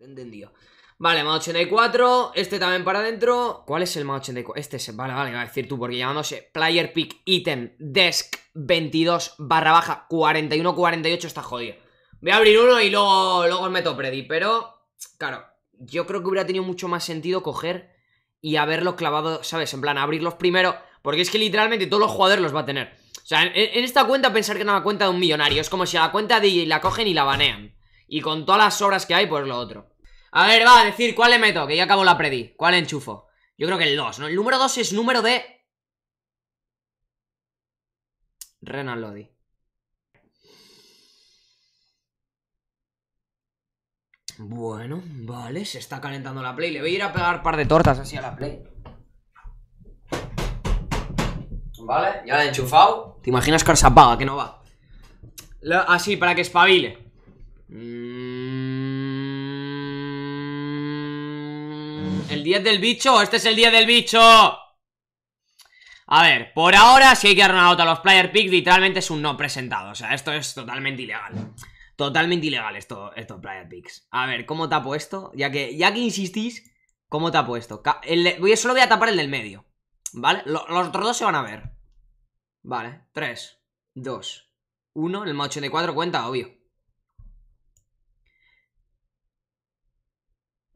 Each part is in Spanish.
Entendido. Vale, más 84. Este también para adentro. ¿Cuál es el más 84? Este es. Vale, vale, va a decir tú, porque llamándose Player Pick Item Desk 22 barra baja 41 48 está jodido. Voy a abrir uno y luego, luego meto Predi, pero. Claro, yo creo que hubiera tenido mucho más sentido coger y haberlos clavado, ¿sabes? En plan, abrirlos primero. Porque es que literalmente todos los jugadores los va a tener. O sea, en, esta cuenta pensar que no la cuenta de un millonario. Es como si a la cuenta de la cogen y la banean. Y con todas las obras que hay, pues lo otro. A ver, va, a decir, ¿cuál le meto? Que ya acabo la predi. ¿Cuál enchufo? Yo creo que el 2, ¿no? El número 2 es número de... Renan Lodi. Bueno, vale, se está calentando la Play. Le voy a ir a pegar un par de tortas así a la Play. Vale, ya la he enchufado. ¿Te imaginas que ahora se apaga? Que no va. así, para que espabile. Mm, el 10 del bicho, este es el 10 del bicho A ver, por ahora Si hay que dar una a los player picks Literalmente es un no presentado, o sea, esto es totalmente ilegal Totalmente ilegal esto, Estos player picks, a ver, ¿cómo tapo esto? Ya que, ya que insistís ¿Cómo tapo esto? puesto? solo voy a tapar el del medio ¿Vale? Los, otros dos se van a ver Vale, 3, 2, 1 El más 84 cuenta, obvio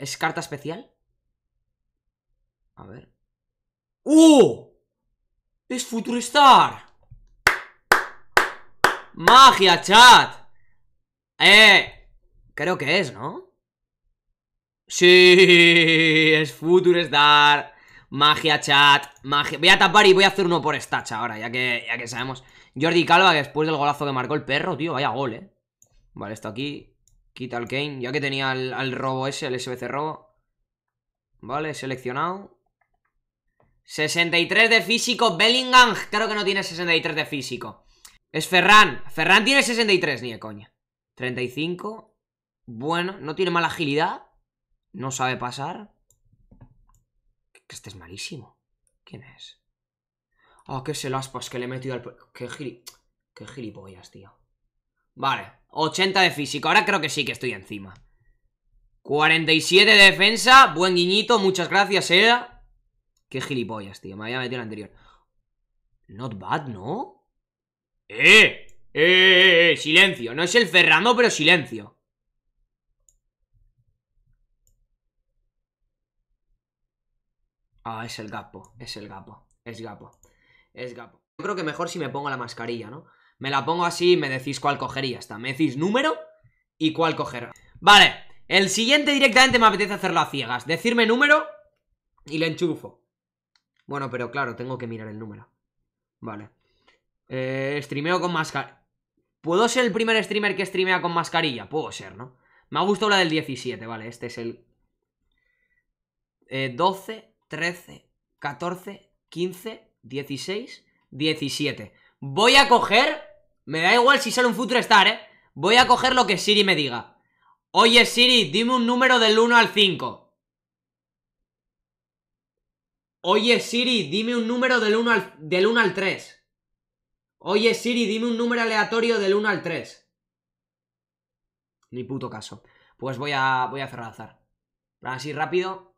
¿Es carta especial? A ver. ¡Uh! ¡Es Star! ¡Magia, chat! ¡Eh! Creo que es, ¿no? ¡Sí! ¡Es Star! Magia, chat, magia. Voy a tapar y voy a hacer uno por estacha ahora, ya que, ya que sabemos. Jordi Calva, que después del golazo que marcó el perro, tío, vaya gol, eh. Vale, esto aquí. Quita al Kane, ya que tenía al, robo ese, el SBC robo. Vale, seleccionado. 63 de físico, Bellingham. Claro que no tiene 63 de físico. Es Ferran. Ferran tiene 63, ni de coña. 35. Bueno, no tiene mala agilidad. No sabe pasar. este es malísimo. ¿Quién es? Ah, que es el aspas que le he metido al... Qué, Qué gilipollas, tío. Vale. 80 de físico. Ahora creo que sí que estoy encima. 47 de defensa. Buen guiñito. Muchas gracias, Eda. Qué gilipollas, tío. Me había metido el anterior. Not bad, ¿no? ¡Eh! ¡Eh! eh, eh! Silencio. No es el Ferrando, pero silencio. Ah, es el gapo. Es el gapo. Es gapo. Es gapo. Yo creo que mejor si me pongo la mascarilla, ¿no? Me la pongo así y me decís cuál cogería y está. Me decís número y cuál coger. Vale, el siguiente directamente me apetece hacerlo a ciegas. Decirme número y le enchufo. Bueno, pero claro, tengo que mirar el número. Vale. Eh, streameo con mascarilla. ¿Puedo ser el primer streamer que streamea con mascarilla? Puedo ser, ¿no? Me ha gustado la del 17, vale. Este es el... Eh, 12, 13, 14, 15, 16, 17. Voy a coger me da igual si sale un futuro Star, ¿eh? Voy a coger lo que Siri me diga. Oye, Siri, dime un número del 1 al 5. Oye, Siri, dime un número del 1 al, del 1 al 3. Oye, Siri, dime un número aleatorio del 1 al 3. Ni puto caso. Pues voy a, voy a cerrar azar. Así rápido.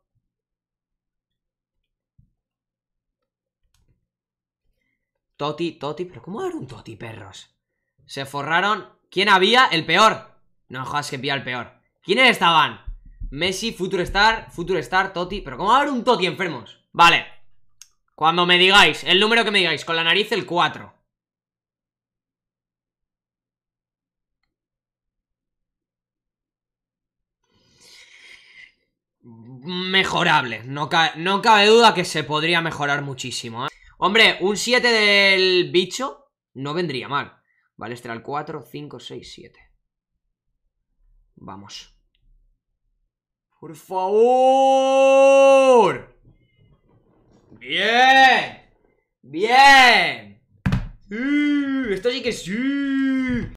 Toti, Toti, pero ¿cómo era un Toti, perros? Se forraron. ¿Quién había? El peor. No jodas que pía el peor. ¿Quiénes estaban? Messi, Future Star, Future Star, Toti. Pero ¿cómo va a haber un Toti enfermos? Vale. Cuando me digáis, el número que me digáis, con la nariz el 4. Mejorable, no, cabe duda que se podría mejorar muchísimo ¿eh? Hombre, un 7 del bicho no vendría mal Vale, este era el 4, 5, 6, 7. Vamos. ¡Por favor! ¡Bien! ¡Bien! ¡Uh! ¡Esto sí que sí!